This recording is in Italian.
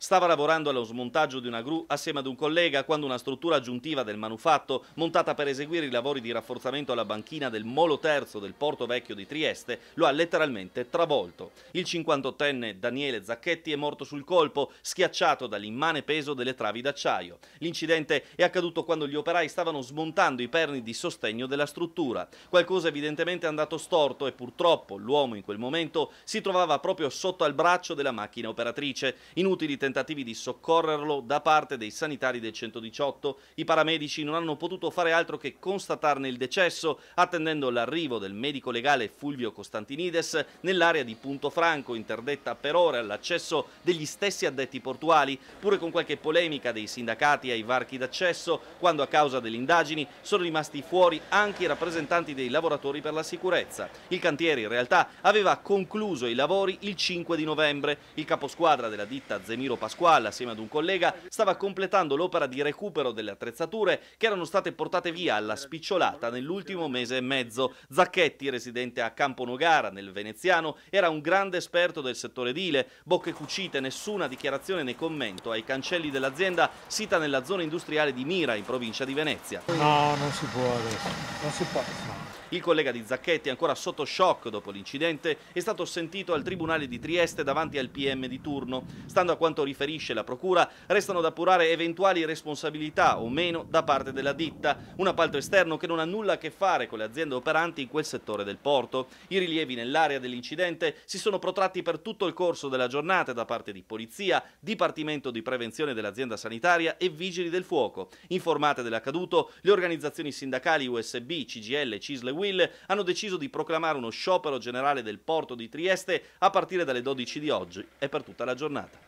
Stava lavorando allo smontaggio di una gru assieme ad un collega quando una struttura aggiuntiva del manufatto, montata per eseguire i lavori di rafforzamento alla banchina del molo terzo del porto vecchio di Trieste, lo ha letteralmente travolto. Il 58enne Daniele Zacchetti è morto sul colpo, schiacciato dall'immane peso delle travi d'acciaio. L'incidente è accaduto quando gli operai stavano smontando i perni di sostegno della struttura. Qualcosa evidentemente è andato storto e purtroppo l'uomo in quel momento si trovava proprio sotto al braccio della macchina operatrice. Inutili tentativi tentativi di soccorrerlo da parte dei sanitari del 118. I paramedici non hanno potuto fare altro che constatarne il decesso, attendendo l'arrivo del medico legale Fulvio Costantinides nell'area di Punto Franco, interdetta per ore all'accesso degli stessi addetti portuali, pure con qualche polemica dei sindacati ai varchi d'accesso, quando a causa delle indagini sono rimasti fuori anche i rappresentanti dei lavoratori per la sicurezza. Il cantiere in realtà aveva concluso i lavori il 5 di novembre. Il caposquadra della ditta Zemiro Pasquale, assieme ad un collega, stava completando l'opera di recupero delle attrezzature che erano state portate via alla spicciolata nell'ultimo mese e mezzo. Zacchetti, residente a Campo Nogara, nel Veneziano, era un grande esperto del settore edile, bocche cucite, nessuna dichiarazione né commento ai cancelli dell'azienda sita nella zona industriale di Mira, in provincia di Venezia. No, non si può adesso, non si può. No. Il collega di Zacchetti, ancora sotto shock dopo l'incidente, è stato sentito al Tribunale di Trieste davanti al PM di turno. Stando a quanto riferisce la Procura, restano da appurare eventuali responsabilità o meno da parte della ditta, un appalto esterno che non ha nulla a che fare con le aziende operanti in quel settore del porto. I rilievi nell'area dell'incidente si sono protratti per tutto il corso della giornata da parte di Polizia, Dipartimento di Prevenzione dell'Azienda Sanitaria e Vigili del Fuoco. Informate dell'accaduto, le organizzazioni sindacali USB, CGL, CISLE Will hanno deciso di proclamare uno sciopero generale del porto di Trieste a partire dalle 12 di oggi e per tutta la giornata.